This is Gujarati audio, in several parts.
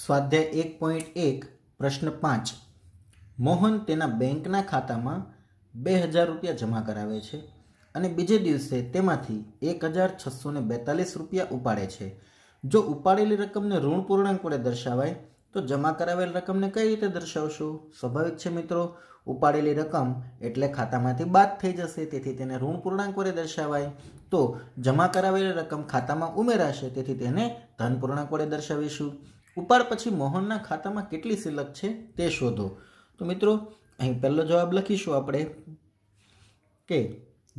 સ્વાધ્યાય એક પોઈન્ટ એક પ્રશ્ન પાંચ મોહન તેના બેંકના ખાતામાં બે હજાર રૂપિયા જમા કરાવે છે અને બીજે દિવસે તેમાંથી એક હજાર છસો ને બેતાલીસ રૂપિયા ઉપાડે છે જો ઉપાડેલી રકમને ઋણ પૂર્ણાંક વડે દર્શાવાય તો જમા કરાવેલ રકમને કઈ રીતે દર્શાવશું સ્વાભાવિક છે મિત્રો ઉપાડેલી રકમ એટલે ખાતામાંથી બાદ થઈ જશે તેથી તેને ઋણ પૂર્ણાંક વડે દર્શાવાય તો જમા કરાવેલી રકમ ખાતામાં ઉમેરાશે તેથી તેને ધન પૂર્ણાંક વડે દર્શાવીશું ઉપાડ પછી મોહનના ખાતામાં કેટલી સિલક છે તે શોધો તો મિત્રો અહીં પહેલો જવાબ લખીશું આપણે કે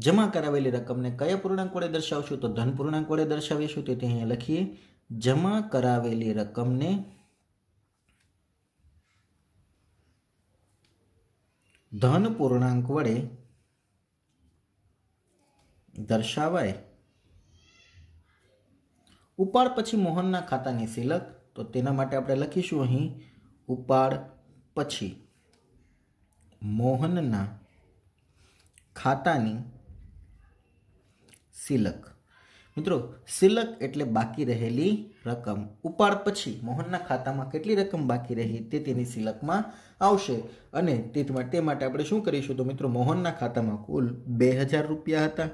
જમા કરાવેલી રકમને કયા પૂર્ણાંક વડે દર્શાવશું તો ધન પૂર્ણાંક વડે દર્શાવીશું તેથી અહીંયા લખીએ જમા કરાવેલી રકમને ધન પૂર્ણાંક વડે દર્શાવાય ઉપાડ પછી મોહનના ખાતાની સિલક તો તેના માટે આપણે લખીશું અહીં ઉપાડ પછી મોહનના ખાતાની સિલક મિત્રો સિલક એટલે બાકી રહેલી રકમ ઉપાડ પછી મોહનના ખાતામાં કેટલી રકમ બાકી રહી તે તેની સિલકમાં આવશે અને તે માટે આપણે શું કરીશું તો મિત્રો મોહનના ખાતામાં કુલ બે હજાર રૂપિયા હતા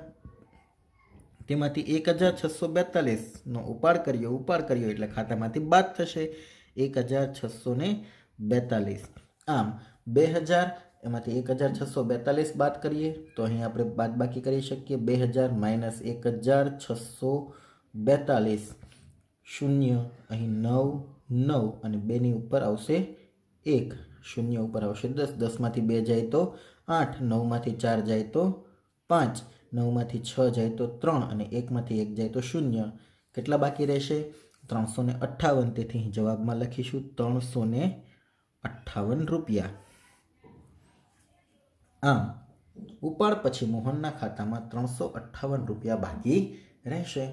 તેમાંથી એક હજાર છસો બેતાલીસનો ઉપાડ કર્યો ઉપાડ કર્યો એટલે ખાતામાંથી બાદ થશે એક હજાર છસો બેતાલીસ આમ બે હજાર એમાંથી એક હજાર છસો બેતાલીસ બાદ કરીએ તો અહીં આપણે બાદ બાકી કરી શકીએ બે હજાર માઇનસ એક હજાર છસો બેતાલીસ શૂન્ય અહીં નવ નવ અને બેની ઉપર આવશે એક શૂન્ય ઉપર આવશે દસ દસમાંથી બે જાય તો આઠ નવમાંથી ચાર જાય તો પાંચ નવમાંથી છ જાય તો ત્રણ અને એકમાંથી એક જાય તો શૂન્ય કેટલા બાકી રહેશે ત્રણસો ને અઠ્ઠાવન તેથી જવાબમાં લખીશું ત્રણસો ને અઠ્ઠાવન રૂપિયા આમ ઉપાડ પછી મોહનના ખાતામાં ત્રણસો અઠ્ઠાવન રૂપિયા બાકી રહેશે